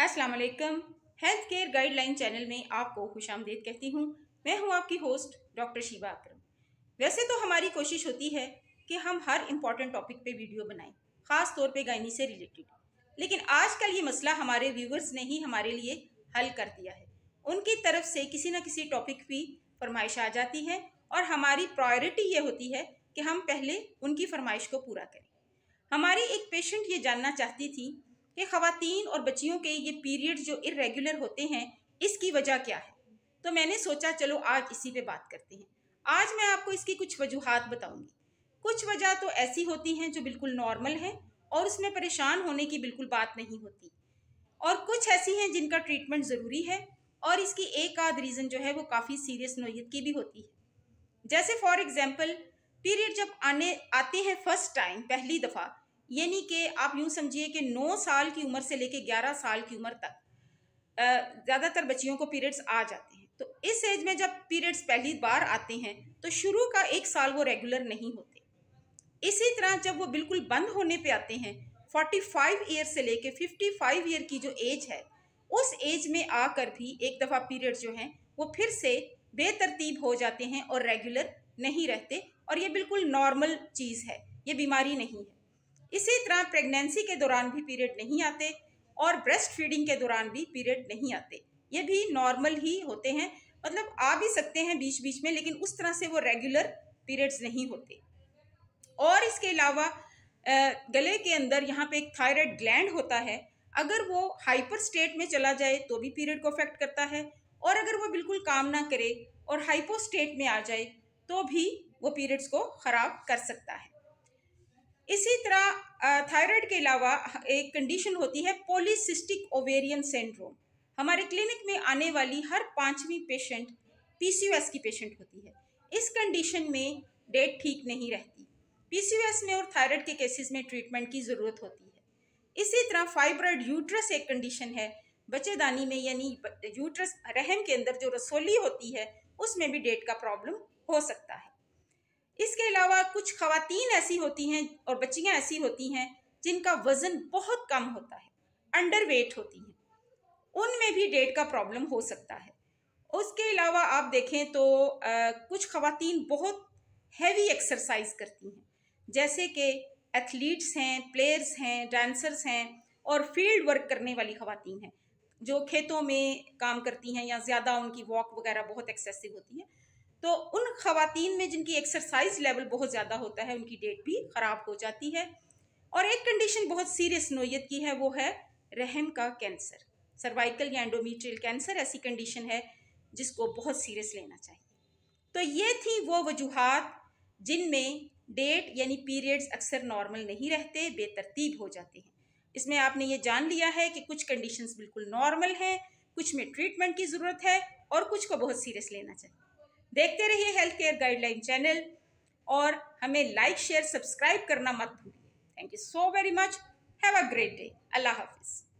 अस्सलाम वालेकुम health care guideline channel में आपको खुश आमदेद कहती हूँ मैं हूँ आपकी होस्ट डॉक्टर शिवा अक्रम वैसे तो हमारी कोशिश होती है कि हम हर इम्पॉर्टेंट टॉपिक पे वीडियो बनाएं ख़ास तौर पे गायनी से रिलेटेड लेकिन आजकल ये मसला हमारे व्यूवर्स ने ही हमारे लिए हल कर दिया है उनकी तरफ से किसी न किसी टॉपिक की फरमाइश आ जाती है और हमारी प्रायोरिटी ये होती है कि हम पहले उनकी फरमाइश को पूरा करें हमारी एक पेशेंट ये जानना चाहती थी कि खातन और बच्चियों के ये पीरियड जो इरेगुलर होते हैं इसकी वजह क्या है तो मैंने सोचा चलो आज इसी पे बात करते हैं आज मैं आपको इसकी कुछ वजूहत बताऊंगी कुछ वजह तो ऐसी होती हैं जो बिल्कुल नॉर्मल हैं और उसमें परेशान होने की बिल्कुल बात नहीं होती और कुछ ऐसी हैं जिनका ट्रीटमेंट ज़रूरी है और इसकी एक आध रीज़न जो है वो काफ़ी सीरियस नोयत की भी होती है जैसे फॉर एग्ज़ाम्पल पीरियड जब आने आते हैं फर्स्ट टाइम पहली दफ़ा यानी कि आप यूँ समझिए कि नौ साल की उम्र से लेकर ग्यारह साल की उम्र तक ज़्यादातर बच्चियों को पीरियड्स आ जाते हैं तो इस एज में जब पीरियड्स पहली बार आते हैं तो शुरू का एक साल वो रेगुलर नहीं होते इसी तरह जब वो बिल्कुल बंद होने पे आते हैं 45 ईयर से लेके 55 ईयर की जो एज है उस एज में आकर भी एक दफ़ा पीरियड जो हैं वो फिर से बेतरतीब हो जाते हैं और रेगुलर नहीं रहते और ये बिल्कुल नॉर्मल चीज़ है ये बीमारी नहीं है इसी तरह प्रेगनेंसी के दौरान भी पीरियड नहीं आते और ब्रेस्ट फीडिंग के दौरान भी पीरियड नहीं आते ये भी नॉर्मल ही होते हैं मतलब आ भी सकते हैं बीच बीच में लेकिन उस तरह से वो रेगुलर पीरियड्स नहीं होते और इसके अलावा गले के अंदर यहाँ पे एक थायराइड ग्लैंड होता है अगर वो हाइपर स्टेट में चला जाए तो भी पीरियड को अफेक्ट करता है और अगर वो बिल्कुल काम ना करे और हाइपो स्टेट में आ जाए तो भी वो पीरियड्स को ख़राब कर सकता है इसी तरह थायराइड के अलावा एक कंडीशन होती है पोलिसिस्टिक ओवेरियन सिंड्रोम हमारे क्लिनिक में आने वाली हर पाँचवीं पेशेंट पी की पेशेंट होती है इस कंडीशन में डेट ठीक नहीं रहती पी में और थायराइड के केसेस में ट्रीटमेंट की ज़रूरत होती है इसी तरह फाइब्रॉइड यूट्रस एक कंडीशन है बच्चेदानी में यानी यूट्रस रहम के अंदर जो रसोली होती है उसमें भी डेट का प्रॉब्लम हो सकता है इसके अलावा कुछ खातन ऐसी होती हैं और बच्चियाँ ऐसी होती हैं जिनका वज़न बहुत कम होता है अंडर वेट होती हैं उनमें भी डेट का प्रॉब्लम हो सकता है उसके अलावा आप देखें तो आ, कुछ खातन बहुत हैवी एक्सरसाइज करती हैं जैसे कि एथलीट्स हैं प्लेयर्स हैं डांसर्स हैं और फील्ड वर्क करने वाली खातन हैं जो खेतों में काम करती हैं या ज़्यादा उनकी वॉक वगैरह बहुत एक्सेसिव होती है तो उन खातन में जिनकी एक्सरसाइज लेवल बहुत ज़्यादा होता है उनकी डेट भी ख़राब हो जाती है और एक कंडीशन बहुत सीरियस नोयत की है वो है रहम का कैंसर सर्वाइकल या एंडोमीट्रियल कैंसर ऐसी कंडीशन है जिसको बहुत सीरियस लेना चाहिए तो ये थी वो वजूहत जिनमें डेट यानी पीरियड्स अक्सर नॉर्मल नहीं रहते बेतरतीब हो जाते हैं इसमें आपने ये जान लिया है कि कुछ कंडीशंस बिल्कुल नॉर्मल हैं कुछ में ट्रीटमेंट की ज़रूरत है और कुछ को बहुत सीरियस लेना चाहिए देखते रहिए हेल्थ केयर गाइडलाइन चैनल और हमें लाइक शेयर सब्सक्राइब करना मत भूलिए thank you so very much have a great day अल्लाह हाफिज़